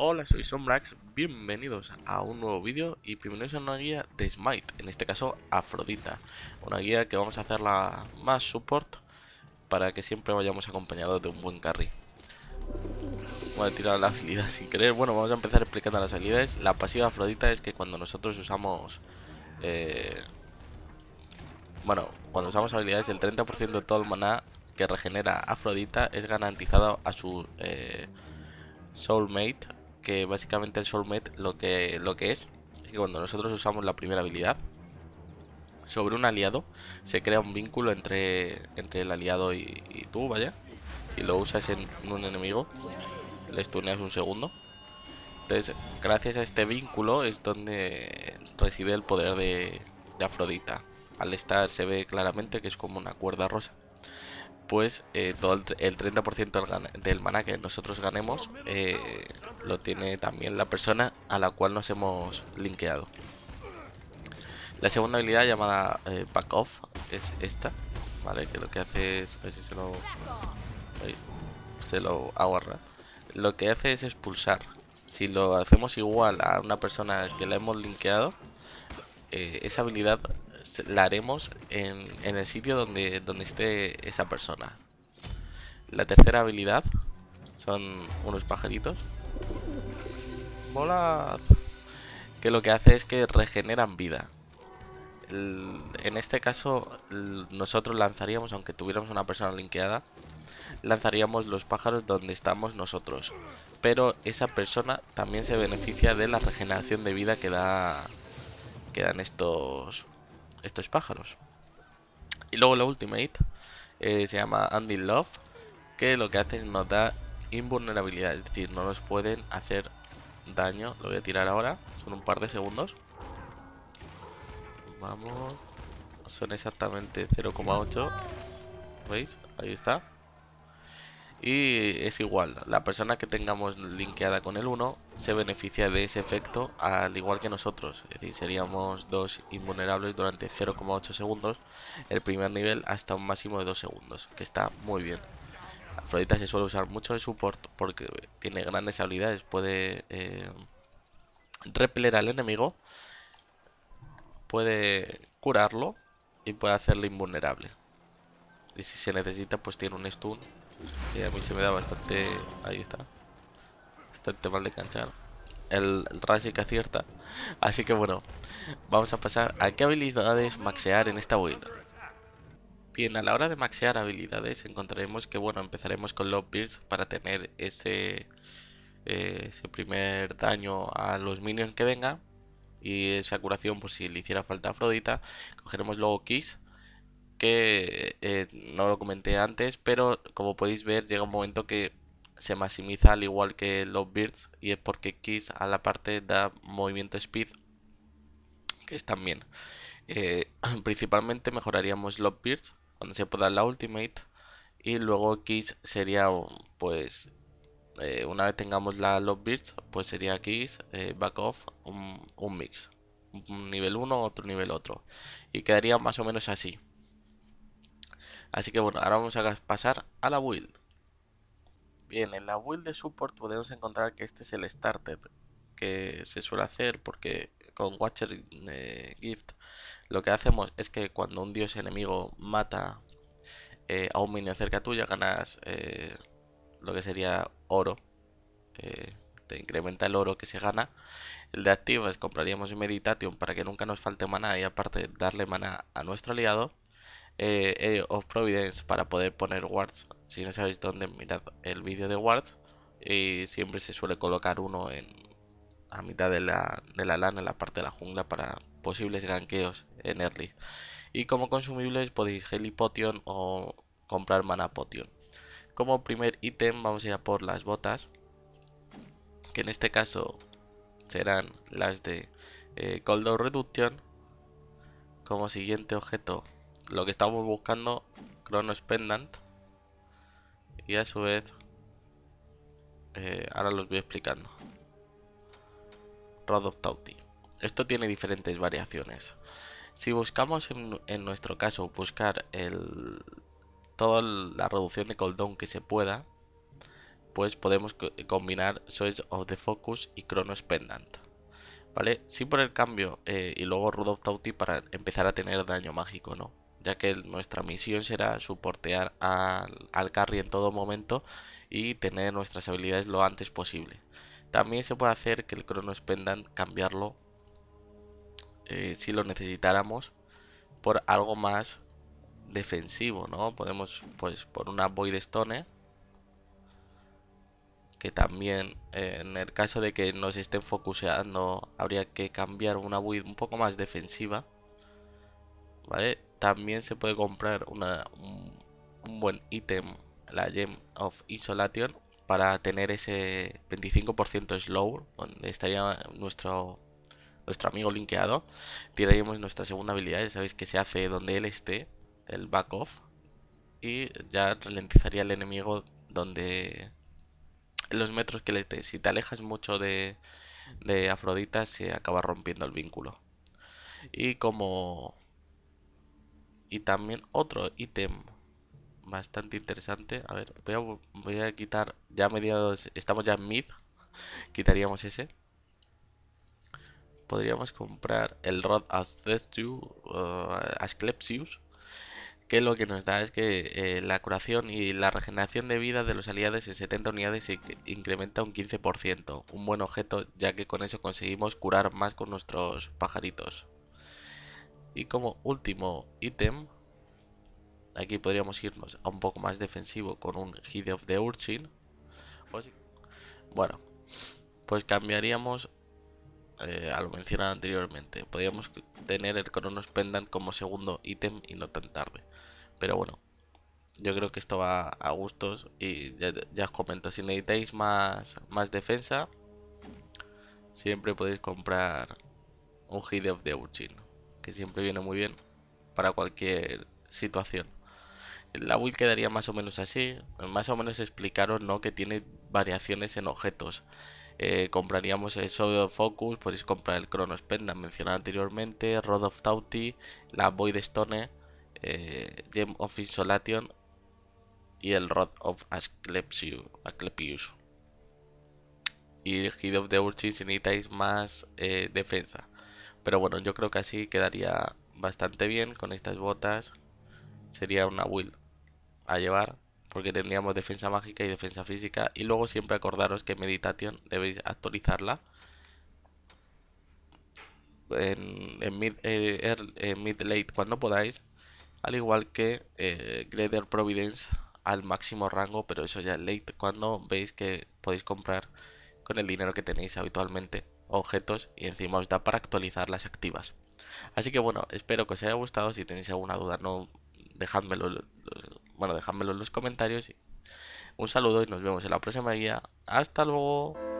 Hola, soy Sombrax, bienvenidos a un nuevo vídeo y bienvenidos a una guía de Smite, en este caso Afrodita, una guía que vamos a hacerla más support para que siempre vayamos acompañados de un buen carry. Voy a tirar la habilidad sin querer, bueno, vamos a empezar explicando las habilidades. La pasiva Afrodita es que cuando nosotros usamos... Eh, bueno, cuando usamos habilidades el 30% de todo el maná que regenera Afrodita es garantizado a su... Eh, soulmate que básicamente el Soulmate lo que, lo que es, es que cuando nosotros usamos la primera habilidad, sobre un aliado se crea un vínculo entre, entre el aliado y, tú, vaya. Si lo usas en un enemigo, le stuneas un segundo. Entonces, gracias a este vínculo es donde reside el poder de Afrodita. Al estar se ve claramente que es como una cuerda rosa pues todo el, 30% del, mana que nosotros ganemos eh, lo tiene también la persona a la cual nos hemos linkeado. La segunda habilidad llamada eh, Back Off es esta, ¿vale? Que lo que hace es... se lo... se lo Lo que hace es expulsar. Si lo hacemos igual a una persona que la hemos linkeado, esa habilidad la haremos en, el sitio donde, donde esté esa persona. La tercera habilidad son unos pajaritos. ¡Volad! Que lo que hace es que regeneran vida. en este caso, nosotros lanzaríamos, aunque tuviéramos una persona linkeada, lanzaríamos los pájaros donde estamos nosotros. Pero esa persona también se beneficia de la regeneración de vida que, da, que dan estos, estos pájaros. Y luego la ultimate eh, se llama Andy Love, que lo que hace es nos da invulnerabilidad, es decir, no nos pueden hacer daño. Lo voy a tirar ahora, son un par de segundos. Vamos, son exactamente 0,8. ¿Veis? Ahí está. Y es igual, la persona que tengamos linkeada con el 1 se beneficia de ese efecto al igual que nosotros. Es decir, seríamos dos invulnerables durante 0,8 segundos, el primer nivel hasta un máximo de 2 segundos, que está muy bien. Afrodita se suele usar mucho de support porque tiene grandes habilidades, puede eh, repeler al enemigo, puede curarlo y puede hacerle invulnerable. Y si se necesita pues tiene un stun y a mí se me da bastante... Ahí está. Bastante mal de canchar. El, el que acierta. Así que bueno, vamos a pasar a qué habilidades maxear en esta build. Bien, a la hora de maxear habilidades encontraremos que, bueno, empezaremos con los Pierce para tener ese, eh, ese primer daño a los minions que vengan y esa curación por si le hiciera falta a Afrodita. Cogeremos luego Kiss que eh, no lo comenté antes, pero como podéis ver llega un momento que se maximiza al igual que los birds y es porque Kiss a la parte da movimiento speed que es también, eh, principalmente mejoraríamos los birds cuando se pueda la ultimate y luego Kiss sería pues eh, una vez tengamos la Love Birds, pues sería Kiss, Back Off, un, mix. Un nivel 1, otro nivel otro. Y quedaría más o menos así. Así que bueno, ahora vamos a pasar a la build. Bien, en la build de support podemos encontrar que este es el started que se suele hacer porque con Watcher eh, Gift lo que hacemos es que cuando un dios enemigo mata eh, a un minion cerca tuya ganas eh, lo que sería oro. te incrementa el oro que se gana. El de activas compraríamos Meditation para que nunca nos falte mana y aparte darle mana a nuestro aliado. Eh, of Providence para poder poner wards. Si no sabéis dónde, mirad el vídeo de wards. Y siempre se suele colocar uno en, a mitad de la, lana, en la parte de la jungla, para posibles ganqueos en early. Y como consumibles podéis Helipotion o comprar Mana Potion. Como primer ítem vamos a ir a por las botas, que en este caso serán las de eh, Reduction. Como siguiente objeto lo que estamos buscando, Chronos Pendant. Y a su vez, eh, ahora los voy explicando. Rod of Tauti. Esto tiene diferentes variaciones. Si buscamos en, nuestro caso buscar el, toda la reducción de cooldown que se pueda, pues podemos combinar Soys of the Focus y Chronos Pendant. ¿Vale? Sí por el cambio eh, y luego Rod of Tauti para empezar a tener daño mágico, ¿no? ya que nuestra misión será soportear al, carry en todo momento y tener nuestras habilidades lo antes posible. También se puede hacer que el crono Pendant cambiarlo eh, si lo necesitáramos por algo más defensivo, ¿no? Podemos, pues, por una Void Stone que también eh, en el caso de que nos estén focuseando habría que cambiar una Void un poco más defensiva también se puede comprar un, buen ítem, la Gem of Isolation, para tener ese 25% slow, donde estaría nuestro, nuestro amigo linkeado. Tiraríamos nuestra segunda habilidad, ya sabéis que se hace donde él esté, el back off, y ya ralentizaría al enemigo donde los metros que le esté. Si te alejas mucho de, de Afrodita, se acaba rompiendo el vínculo. Y como y también otro ítem bastante interesante. A ver, voy a, quitar ya mediados, estamos ya en mid, quitaríamos ese. Podríamos comprar el Rod uh, Asclepsius, que lo que nos da es que eh, la curación y la regeneración de vida de los aliados en 70 unidades se incrementa un 15%. Un buen objeto, ya que con eso conseguimos curar más con nuestros pajaritos. Y como último ítem, aquí podríamos irnos a un poco más defensivo con un Hide of the Urchin. Pues bueno, pues cambiaríamos eh, a lo mencionado anteriormente. Podríamos tener el Cronos Pendant como segundo ítem y no tan tarde. Pero bueno, yo creo que esto va a gustos y ya, os comento, si necesitáis más, más defensa, siempre podéis comprar un Hide of the Urchin que siempre viene muy bien para cualquier situación. La build quedaría más o menos así, más o menos explicaros ¿no? que tiene variaciones en objetos. Eh, compraríamos el Soul Focus, podéis comprar el Chronos Pendant mencionado anteriormente, Rod of Tauti, la Void Stone, eh, Gem of Insolation y el Rod of Asclepius. Y Hid of the Urchin si necesitáis más eh, defensa. Pero bueno, yo creo que así quedaría bastante bien con estas botas. Sería una build a llevar porque tendríamos defensa mágica y defensa física. Y luego siempre acordaros que Meditation debéis actualizarla. En, eh, mid, late cuando podáis. Al igual que eh, Greater Providence al máximo rango, pero eso ya late cuando veis que podéis comprar con el dinero que tenéis habitualmente objetos y encima os da para actualizar las activas. Así que bueno, espero que os haya gustado, si tenéis alguna duda no dejadmelo bueno, dejadmelo en los comentarios. Un saludo y nos vemos en la próxima guía. Hasta luego.